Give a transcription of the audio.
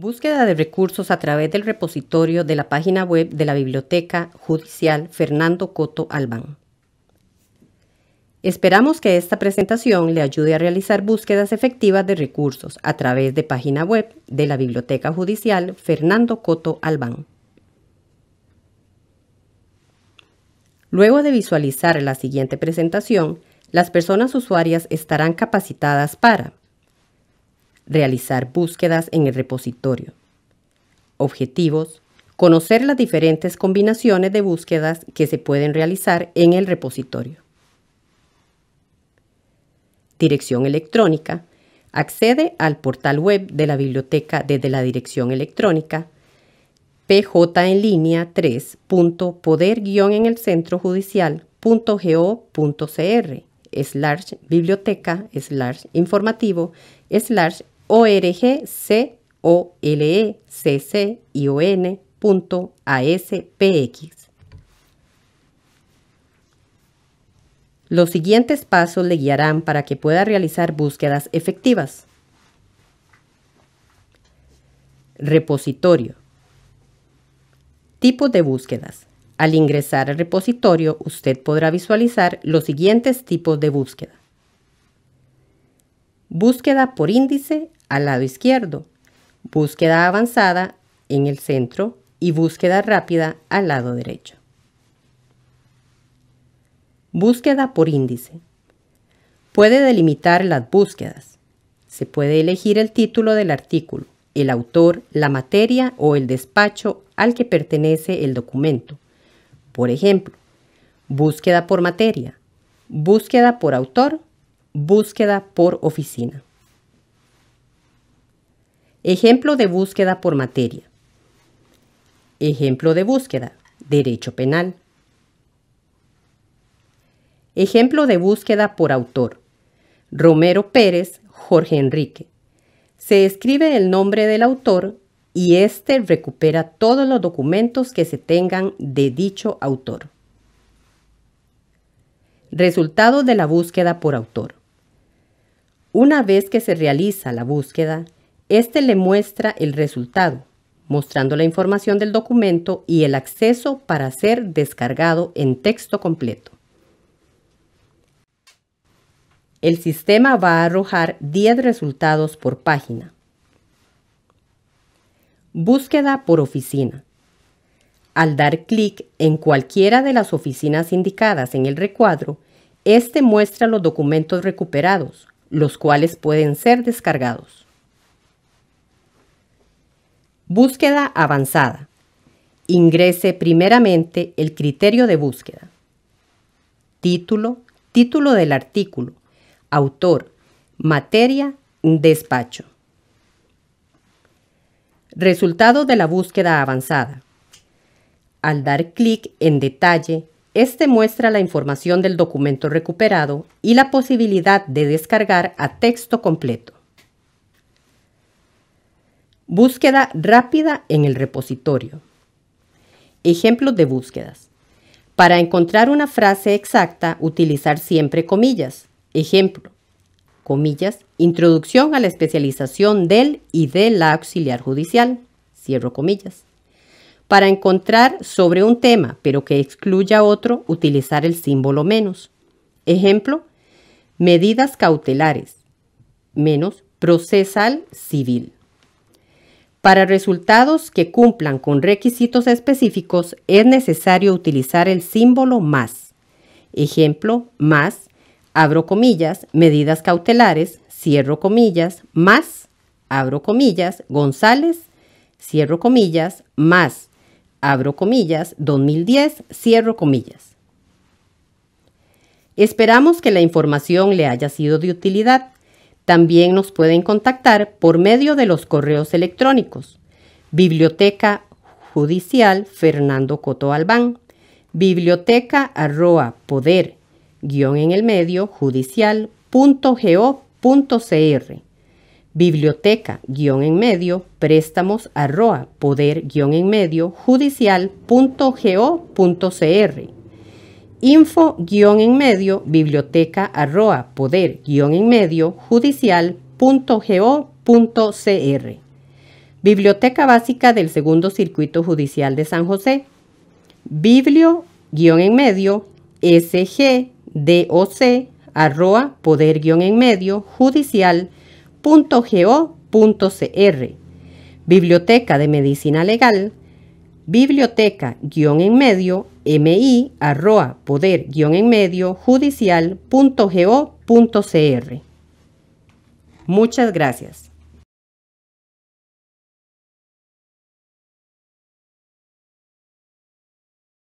Búsqueda de recursos a través del repositorio de la página web de la Biblioteca Judicial Fernando Coto Albán. Esperamos que esta presentación le ayude a realizar búsquedas efectivas de recursos a través de página web de la Biblioteca Judicial Fernando Coto Albán. Luego de visualizar la siguiente presentación, las personas usuarias estarán capacitadas para realizar búsquedas en el repositorio. Objetivos, conocer las diferentes combinaciones de búsquedas que se pueden realizar en el repositorio. Dirección electrónica. Accede al portal web de la biblioteca desde la dirección electrónica pjenlinea 3.poder-en-el-centrojudicial.go.cr slash biblioteca slash informativo slash orgcolecion.aspx. o l e Los siguientes pasos le guiarán para que pueda realizar búsquedas efectivas. Repositorio. Tipos de búsquedas. Al ingresar al repositorio, usted podrá visualizar los siguientes tipos de búsqueda. Búsqueda por índice al lado izquierdo, búsqueda avanzada en el centro y búsqueda rápida al lado derecho. Búsqueda por índice. Puede delimitar las búsquedas. Se puede elegir el título del artículo, el autor, la materia o el despacho al que pertenece el documento. Por ejemplo, búsqueda por materia, búsqueda por autor, búsqueda por oficina. Ejemplo de búsqueda por materia. Ejemplo de búsqueda. Derecho penal. Ejemplo de búsqueda por autor. Romero Pérez, Jorge Enrique. Se escribe el nombre del autor y éste recupera todos los documentos que se tengan de dicho autor. Resultado de la búsqueda por autor. Una vez que se realiza la búsqueda, este le muestra el resultado, mostrando la información del documento y el acceso para ser descargado en texto completo. El sistema va a arrojar 10 resultados por página. Búsqueda por oficina. Al dar clic en cualquiera de las oficinas indicadas en el recuadro, este muestra los documentos recuperados, los cuales pueden ser descargados. Búsqueda avanzada. Ingrese primeramente el criterio de búsqueda. Título, título del artículo, autor, materia, despacho. Resultado de la búsqueda avanzada. Al dar clic en detalle, este muestra la información del documento recuperado y la posibilidad de descargar a texto completo. Búsqueda rápida en el repositorio. Ejemplos de búsquedas. Para encontrar una frase exacta, utilizar siempre comillas. Ejemplo, comillas, introducción a la especialización del y de la auxiliar judicial. Cierro comillas. Para encontrar sobre un tema, pero que excluya otro, utilizar el símbolo menos. Ejemplo, medidas cautelares, menos procesal civil. Para resultados que cumplan con requisitos específicos es necesario utilizar el símbolo más. Ejemplo, más, abro comillas, medidas cautelares, cierro comillas, más, abro comillas, González, cierro comillas, más, abro comillas, 2010, cierro comillas. Esperamos que la información le haya sido de utilidad. También nos pueden contactar por medio de los correos electrónicos biblioteca judicial Fernando Coto Albán, biblioteca arroa poder guión en el medio judicial punto punto cr, biblioteca guión en medio préstamos arroa poder guión en medio judicial punto punto cr info-en medio biblioteca arroa poder-en medio judicial.go.cr Biblioteca Básica del Segundo Circuito Judicial de San José biblio-en medio sgdoc arroa poder-en medio judicial.go.cr Biblioteca de Medicina Legal biblioteca-enmedio mi arroa poder-enmedio judicial.go.cr. Muchas gracias.